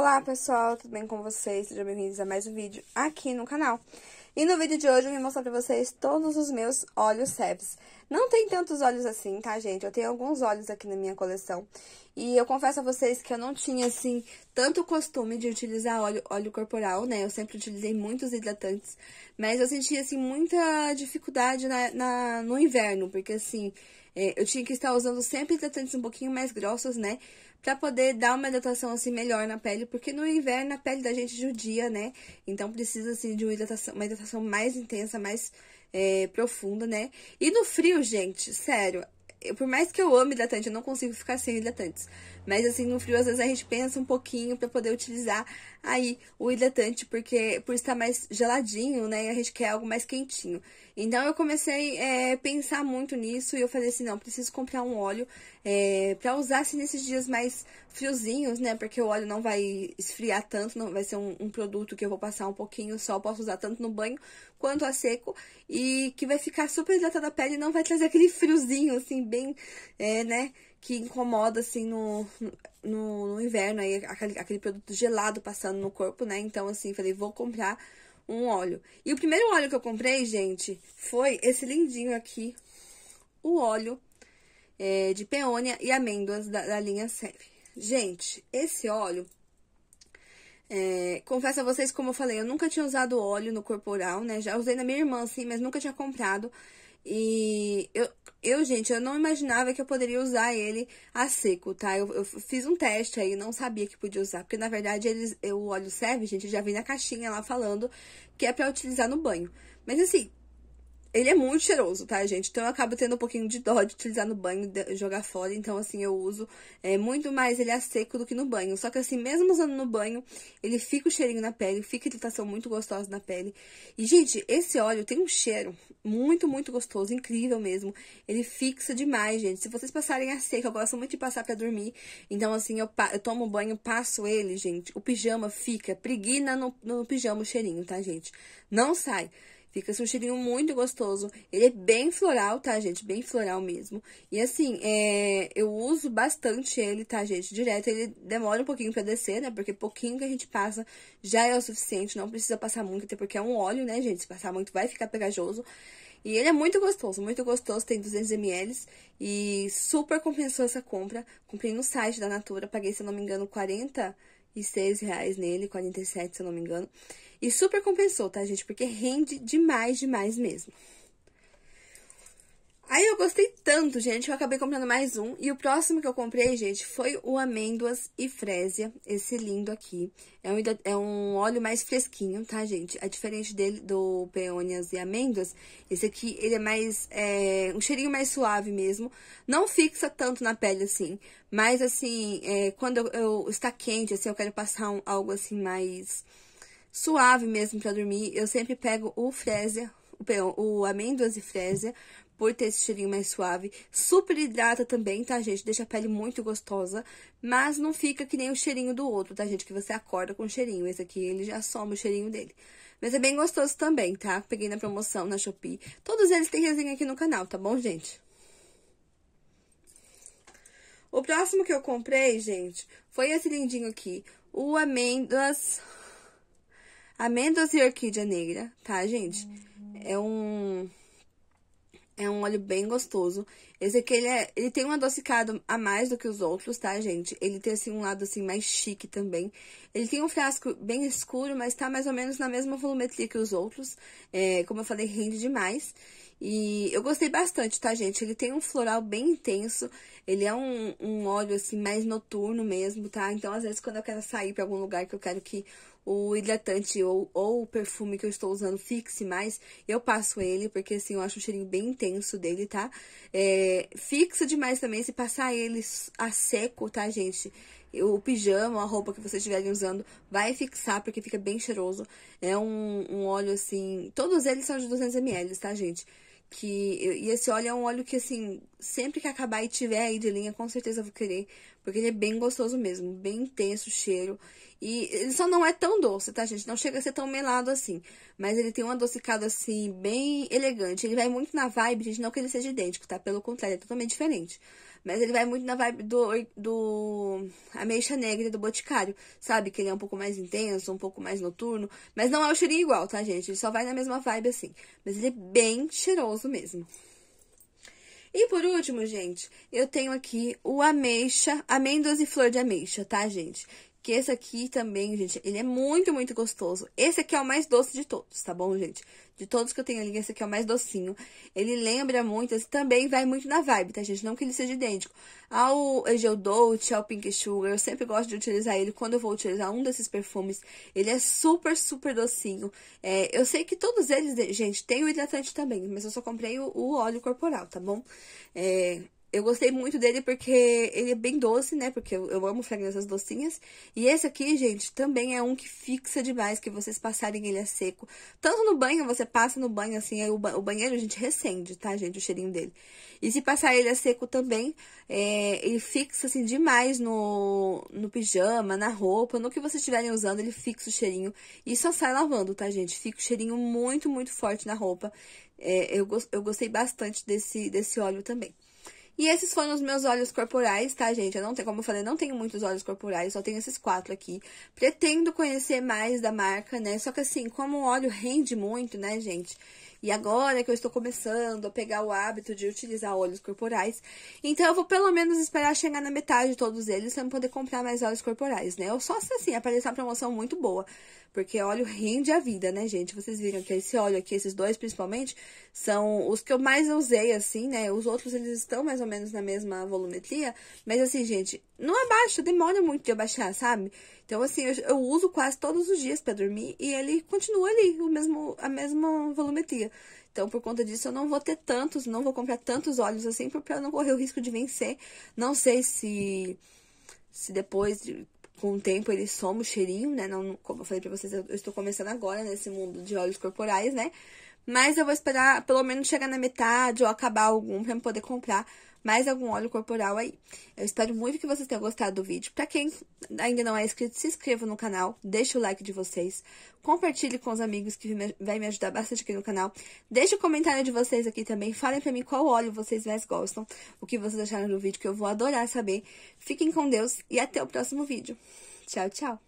Olá pessoal, tudo bem com vocês? Sejam bem-vindos a mais um vídeo aqui no canal. E no vídeo de hoje eu vim mostrar pra vocês todos os meus olhos Sebs. Não tem tantos olhos assim, tá gente? Eu tenho alguns olhos aqui na minha coleção. E eu confesso a vocês que eu não tinha, assim, tanto costume de utilizar óleo, óleo corporal, né? Eu sempre utilizei muitos hidratantes, mas eu sentia, assim, muita dificuldade na, na no inverno, porque, assim, é, eu tinha que estar usando sempre hidratantes um pouquinho mais grossos, né? Pra poder dar uma hidratação, assim, melhor na pele, porque no inverno a pele da gente judia, né? Então, precisa, assim, de uma hidratação, uma hidratação mais intensa, mais é, profunda, né? E no frio, gente, sério, eu, por mais que eu ame hidratante, eu não consigo ficar sem hidratantes. Mas assim, no frio, às vezes a gente pensa um pouquinho para poder utilizar aí o hidratante, porque por estar mais geladinho, né? a gente quer algo mais quentinho. Então eu comecei a é, pensar muito nisso e eu falei assim, não, preciso comprar um óleo é, para usar assim, nesses dias mais friozinhos, né? Porque o óleo não vai esfriar tanto, não vai ser um, um produto que eu vou passar um pouquinho só, posso usar tanto no banho quanto a seco e que vai ficar super hidratada a pele e não vai trazer aquele friozinho, assim, bem, é, né, que incomoda, assim, no, no, no inverno, aí aquele, aquele produto gelado passando no corpo, né? Então, assim, falei, vou comprar um óleo. E o primeiro óleo que eu comprei, gente, foi esse lindinho aqui, o óleo é, de peônia e amêndoas da, da linha Seve. Gente, esse óleo é, confesso a vocês, como eu falei, eu nunca tinha usado óleo no corporal, né? Já usei na minha irmã, sim, mas nunca tinha comprado. E eu, eu, gente, eu não imaginava que eu poderia usar ele a seco, tá? Eu, eu fiz um teste aí, não sabia que podia usar. Porque, na verdade, eles, o óleo serve, gente, já vi na caixinha lá falando que é para utilizar no banho. Mas, assim, ele é muito cheiroso, tá, gente? Então eu acabo tendo um pouquinho de dó de utilizar no banho, jogar fora. Então, assim, eu uso é, muito mais ele a seco do que no banho. Só que, assim, mesmo usando no banho, ele fica o cheirinho na pele, fica a hidratação muito gostosa na pele. E, gente, esse óleo tem um cheiro muito, muito gostoso, incrível mesmo. Ele fixa demais, gente. Se vocês passarem a seco, eu gosto muito de passar pra dormir. Então, assim, eu, eu tomo banho, passo ele, gente. O pijama fica preguina no, no pijama o cheirinho, tá, gente? Não sai. Fica um cheirinho muito gostoso. Ele é bem floral, tá, gente? Bem floral mesmo. E assim, é... eu uso bastante ele, tá, gente? Direto. Ele demora um pouquinho pra descer, né? Porque pouquinho que a gente passa já é o suficiente. Não precisa passar muito, até porque é um óleo, né, gente? Se passar muito vai ficar pegajoso. E ele é muito gostoso, muito gostoso, tem 200ml e super compensou essa compra. Comprei no site da Natura, paguei, se eu não me engano, 46 reais nele, 47 se eu não me engano. E super compensou, tá, gente? Porque rende demais, demais mesmo. Aí eu gostei tanto, gente, que eu acabei comprando mais um. E o próximo que eu comprei, gente, foi o Amêndoas e Frésia. Esse lindo aqui. É um, é um óleo mais fresquinho, tá, gente? É diferente dele, do Peônias e Amêndoas. Esse aqui, ele é mais... É, um cheirinho mais suave mesmo. Não fixa tanto na pele, assim. Mas, assim, é, quando eu, eu, está quente, assim, eu quero passar um, algo, assim, mais suave mesmo para dormir. Eu sempre pego o Fresia, o, o amêndoas e Fresia, por ter esse cheirinho mais suave. Super hidrata também, tá, gente? Deixa a pele muito gostosa, mas não fica que nem o cheirinho do outro, tá, gente? Que você acorda com o cheirinho. Esse aqui, ele já soma o cheirinho dele. Mas é bem gostoso também, tá? Peguei na promoção, na Shopee. Todos eles têm resenha aqui no canal, tá bom, gente? O próximo que eu comprei, gente, foi esse lindinho aqui. O amêndoas Amêndoas e orquídea negra, tá, gente? É um é um óleo bem gostoso. Esse aqui, ele, é, ele tem um adocicado a mais do que os outros, tá, gente? Ele tem, assim, um lado, assim, mais chique também. Ele tem um frasco bem escuro, mas tá mais ou menos na mesma volumetria que os outros. É, como eu falei, rende demais. E eu gostei bastante, tá, gente? Ele tem um floral bem intenso, ele é um, um óleo, assim, mais noturno mesmo, tá? Então, às vezes, quando eu quero sair pra algum lugar que eu quero que o hidratante ou, ou o perfume que eu estou usando fixe mais, eu passo ele, porque, assim, eu acho um cheirinho bem intenso dele, tá? É, fixa demais também, se passar ele a seco, tá, gente? o pijama, a roupa que vocês estiverem usando, vai fixar, porque fica bem cheiroso. É um, um óleo, assim... Todos eles são de 200ml, tá, gente? que e esse óleo é um óleo que assim sempre que acabar e tiver aí de linha com certeza eu vou querer porque ele é bem gostoso mesmo bem intenso o cheiro e ele só não é tão doce tá gente não chega a ser tão melado assim mas ele tem um adocicado assim bem elegante ele vai muito na vibe gente não que ele seja idêntico tá pelo contrário é totalmente diferente mas ele vai muito na vibe do, do Ameixa Negra do Boticário, sabe? Que ele é um pouco mais intenso, um pouco mais noturno. Mas não é o cheirinho igual, tá, gente? Ele só vai na mesma vibe assim. Mas ele é bem cheiroso mesmo. E por último, gente, eu tenho aqui o ameixa, amêndoas e flor de ameixa, tá, gente? Que esse aqui também, gente, ele é muito, muito gostoso. Esse aqui é o mais doce de todos, tá bom, gente? De todos que eu tenho ali, esse aqui é o mais docinho. Ele lembra muito, esse também vai muito na vibe, tá, gente? Não que ele seja idêntico. Ao Egeu Dolce, ao Pink Sugar, eu sempre gosto de utilizar ele quando eu vou utilizar um desses perfumes. Ele é super, super docinho. É, eu sei que todos eles, gente, tem o hidratante também, mas eu só comprei o, o óleo corporal, tá bom? É, eu gostei muito dele porque ele é bem doce, né? Porque eu, eu, amo fragrâncias docinhas. E esse aqui, gente, também é um que fixa demais, que vocês passarem ele a seco. Tanto no banho, você passa no banho, assim, o, ba o, banheiro, a gente recende, tá, gente, o cheirinho dele. E se passar ele a seco também, é, ele fixa, assim, demais no, no pijama, na roupa, no que vocês estiverem usando, ele fixa o cheirinho. E só sai lavando, tá, gente? Fica o cheirinho muito, muito forte na roupa. É, eu, eu gostei bastante desse, desse óleo também. E esses foram os meus olhos corporais, tá, gente? Eu não tenho, como eu falei, não tenho muitos olhos corporais, só tenho esses quatro aqui. Pretendo conhecer mais da marca, né? Só que assim, como o óleo rende muito, né, gente? E agora que eu estou começando a pegar o hábito de utilizar óleos corporais, então eu vou pelo menos esperar chegar na metade de todos eles para poder comprar mais óleos corporais, né? Ou só se assim aparecer uma promoção muito boa, porque óleo rende a vida, né, gente? Vocês viram que esse óleo aqui, esses dois principalmente, são os que eu mais usei assim, né? Os outros eles estão mais ou menos na mesma volumetria, mas assim, gente, não abaixa, demora muito de abaixar, sabe? Então, assim, eu, eu uso quase todos os dias para dormir e ele continua ali, o mesmo, a mesma volumetria. Então, por conta disso, eu não vou ter tantos, não vou comprar tantos óleos assim, para não correr o risco de vencer. Não sei se, se depois de, com o tempo ele soma o cheirinho, né? Não, como eu falei pra vocês, eu estou começando agora nesse mundo de óleos corporais, né? Mas eu vou esperar pelo menos chegar na metade ou acabar algum pra eu poder comprar mais algum óleo corporal aí. Eu espero muito que vocês tenham gostado do vídeo. Pra quem ainda não é inscrito, se inscreva no canal, deixe o like de vocês, compartilhe com os amigos que vai me ajudar bastante aqui no canal. Deixe o comentário de vocês aqui também, falem pra mim qual óleo vocês mais gostam, o que vocês acharam do vídeo, que eu vou adorar saber. Fiquem com Deus e até o próximo vídeo. Tchau, tchau!